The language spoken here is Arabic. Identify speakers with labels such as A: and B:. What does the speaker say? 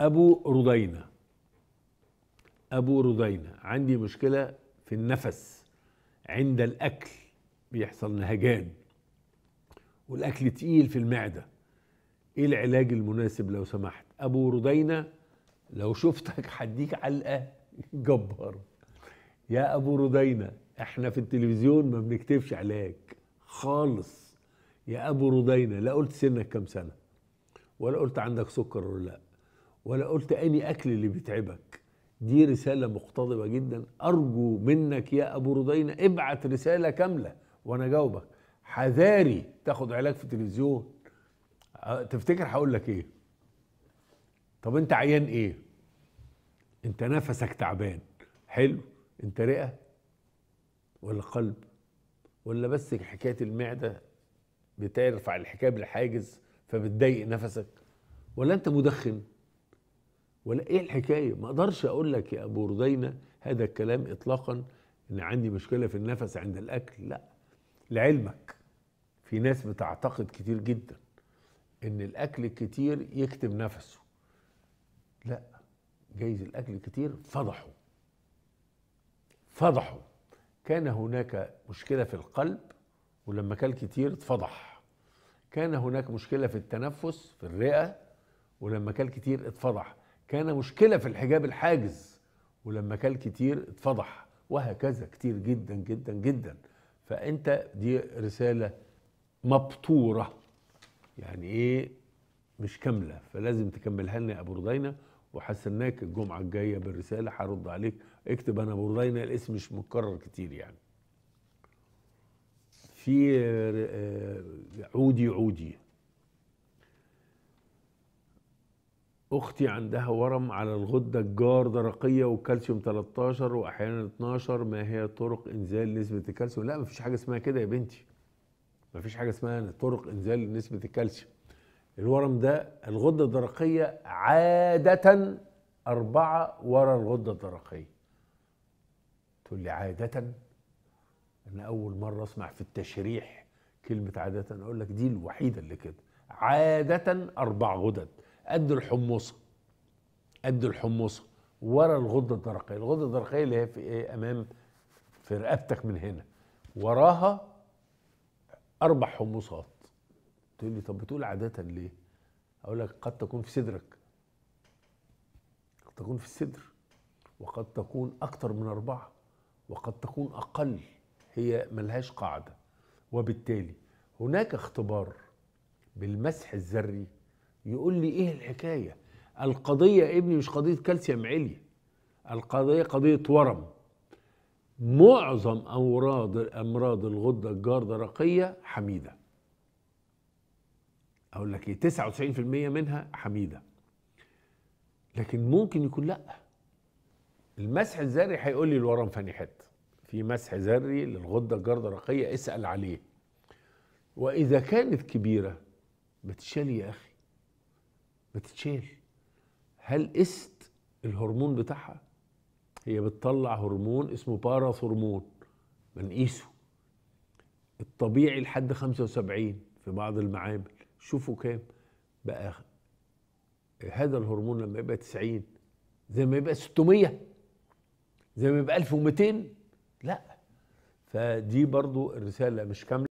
A: أبو رضينة أبو رضينة عندي مشكلة في النفس عند الأكل بيحصل نهجان والأكل تقيل في المعدة إيه العلاج المناسب لو سمحت أبو رضينة لو شفتك هديك علقة جبر يا أبو رضينة احنا في التلفزيون ما بنكتبش علاج خالص يا أبو رضينة لا قلت سنك كام سنة ولا قلت عندك سكر ولا لأ ولا قلت اني اكل اللي بيتعبك دي رساله مقتضبه جدا ارجو منك يا ابو رضينا ابعت رساله كامله وانا جاوبك حذاري تاخد علاج في التلفزيون أه، تفتكر هقول لك ايه طب انت عيان ايه انت نفسك تعبان حلو انت رئه ولا قلب ولا بس حكايه المعده بترفع الحكايه بالحاجز فبتضايق نفسك ولا انت مدخن ولا ايه الحكايه ما اقدرش اقول لك يا ابو رضينا هذا الكلام اطلاقا ان عندي مشكله في النفس عند الاكل لا لعلمك في ناس بتعتقد كتير جدا ان الاكل الكتير يكتم نفسه لا جايز الاكل الكتير فضحه فضحه كان هناك مشكله في القلب ولما كان كتير اتفضح كان هناك مشكله في التنفس في الرئه ولما كان كتير اتفضح كان مشكله في الحجاب الحاجز ولما كل كتير اتفضح وهكذا كتير جدا جدا جدا فانت دي رساله مبتوره يعني ايه مش كامله فلازم تكملها لنا يا ابو ردينا وحسناك الجمعه الجايه بالرساله هرد عليك اكتب انا ابو ردينا الاسم مش متكرر كتير يعني في آه، عودي عودي اختي عندها ورم على الغده الجار درقيه والكالسيوم 13 واحيانا 12 ما هي طرق انزال نسبه الكالسيوم لا مفيش حاجه اسمها كده يا بنتي مفيش حاجه اسمها طرق انزال نسبه الكالسيوم الورم ده الغده الدرقيه عاده اربعه ورا الغده الدرقيه تقول لي عاده انا اول مره اسمع في التشريح كلمه عاده اقول لك دي الوحيده اللي كده عاده اربع غدد قد الحمصه قد الحمصه ورا الغده الدرقيه الغده الدرقيه اللي هي في ايه امام في رقبتك من هنا وراها اربع حمصات تقول لي طب بتقول عاده ليه اقول لك قد تكون في صدرك قد تكون في الصدر وقد تكون اكتر من اربعه وقد تكون اقل هي ملهاش قاعده وبالتالي هناك اختبار بالمسح الذري يقول لي ايه الحكايه القضيه يا ابني مش قضيه كالسيوم علي القضيه قضيه ورم معظم امراض امراض الغده الجارده الرقيه حميده اقول لك ايه 99% منها حميده لكن ممكن يكون لا المسح الذري هيقول لي الورم حته في مسح ذري للغده الجارده الرقيه اسال عليه واذا كانت كبيره ما يا اخي تتشال هل است الهرمون بتاعها هي بتطلع هرمون اسمه باراثرمون بنقيسه الطبيعي لحد 75 في بعض المعامل شوفوا كام بقى هذا الهرمون لما يبقى 90 زي ما يبقى 600 زي ما يبقى 1200 لا فدي برضو الرسالة مش كاملة